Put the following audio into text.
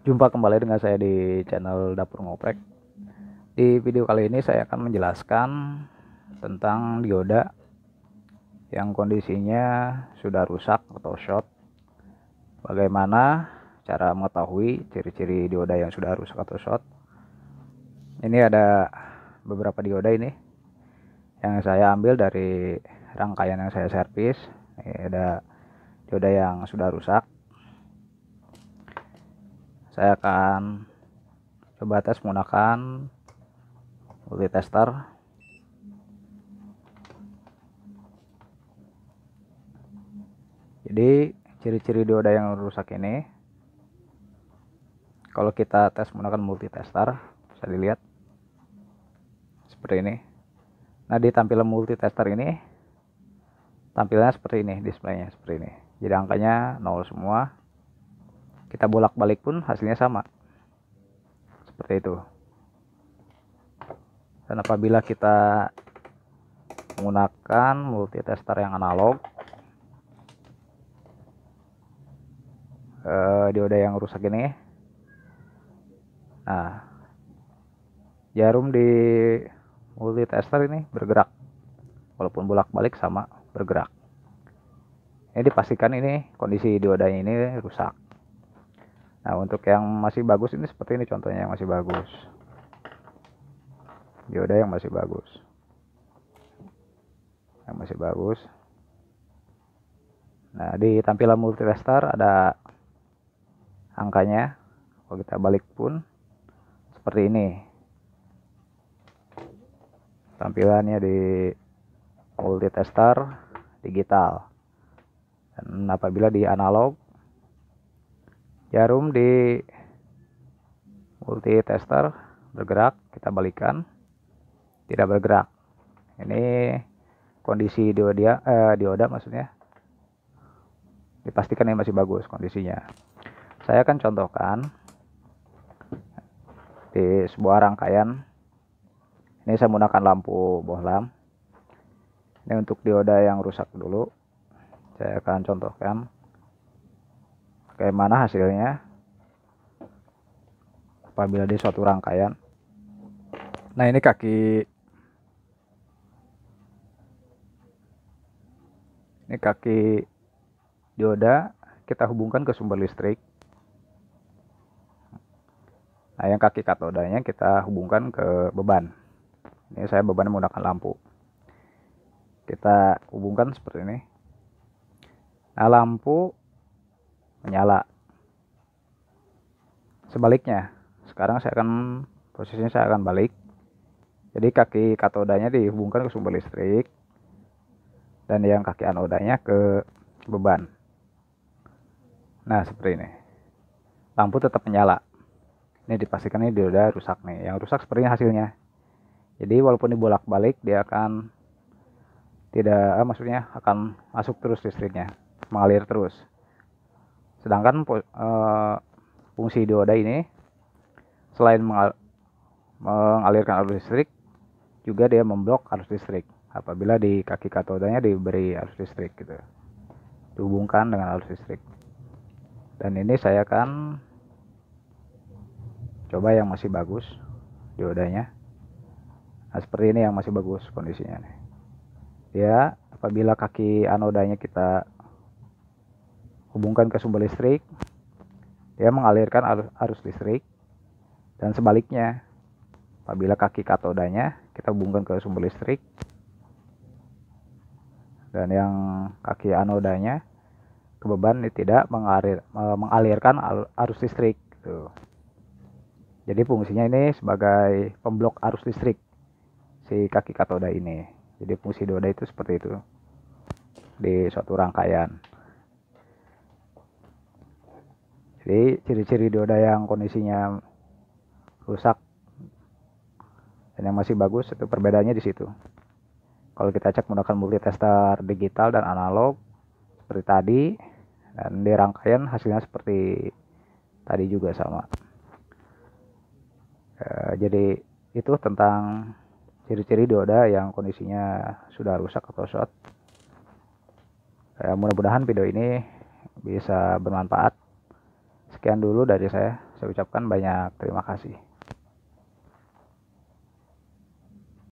Jumpa kembali dengan saya di channel Dapur Ngoprek. Di video kali ini saya akan menjelaskan tentang dioda yang kondisinya sudah rusak atau short. Bagaimana cara mengetahui ciri-ciri dioda yang sudah rusak atau short? Ini ada beberapa dioda ini yang saya ambil dari rangkaian yang saya servis. Ini ada dioda yang sudah rusak saya akan coba tes menggunakan multitester jadi ciri-ciri dioda yang rusak ini kalau kita tes menggunakan multitester bisa dilihat seperti ini nah di tampilan multitester ini tampilannya seperti ini displaynya seperti ini jadi angkanya nol semua kita bolak-balik pun hasilnya sama seperti itu dan apabila kita menggunakan multitester yang analog eh, dioda yang rusak ini nah jarum di multitester ini bergerak walaupun bolak-balik sama bergerak ini dipastikan ini kondisi diodanya ini rusak Nah, untuk yang masih bagus ini seperti ini contohnya yang masih bagus. Dioda yang masih bagus. Yang masih bagus. Nah, di tampilan multirestar ada angkanya. Kalau kita balik pun seperti ini. Tampilannya di multitester digital. Dan apabila di analog jarum di multi tester bergerak kita balikan tidak bergerak ini kondisi dioda eh, dioda maksudnya dipastikan ini masih bagus kondisinya saya akan contohkan di sebuah rangkaian ini saya menggunakan lampu bohlam ini untuk dioda yang rusak dulu saya akan contohkan kayak mana hasilnya apabila di suatu rangkaian nah ini kaki ini kaki dioda kita hubungkan ke sumber listrik nah yang kaki katodanya kita hubungkan ke beban ini saya beban menggunakan lampu kita hubungkan seperti ini nah lampu menyala sebaliknya sekarang saya akan posisinya saya akan balik jadi kaki katodanya dihubungkan ke sumber listrik dan yang kaki anodanya ke beban nah seperti ini lampu tetap menyala ini dipastikan ini dioda rusak nih yang rusak seperti ini hasilnya jadi walaupun dibolak balik dia akan tidak eh, maksudnya akan masuk terus listriknya mengalir terus Sedangkan uh, fungsi dioda ini selain mengal mengalirkan arus listrik, juga dia memblok arus listrik apabila di kaki katodanya diberi arus listrik gitu. Dihubungkan dengan arus listrik. Dan ini saya akan coba yang masih bagus diodanya. Nah, seperti ini yang masih bagus kondisinya nih. Ya, apabila kaki anodanya kita hubungkan ke sumber listrik dia mengalirkan arus, arus listrik dan sebaliknya apabila kaki katodanya kita hubungkan ke sumber listrik dan yang kaki anodanya ke beban tidak mengalir, e, mengalirkan arus listrik gitu. jadi fungsinya ini sebagai pemblok arus listrik si kaki katoda ini jadi fungsi doda itu seperti itu di suatu rangkaian Jadi ciri-ciri dioda yang kondisinya rusak dan yang masih bagus itu perbedaannya di situ. Kalau kita cek menggunakan multitester digital dan analog seperti tadi dan di rangkaian hasilnya seperti tadi juga sama. E, jadi itu tentang ciri-ciri dioda yang kondisinya sudah rusak atau short. E, Mudah-mudahan video ini bisa bermanfaat sekian dulu dari saya. Saya ucapkan banyak terima kasih.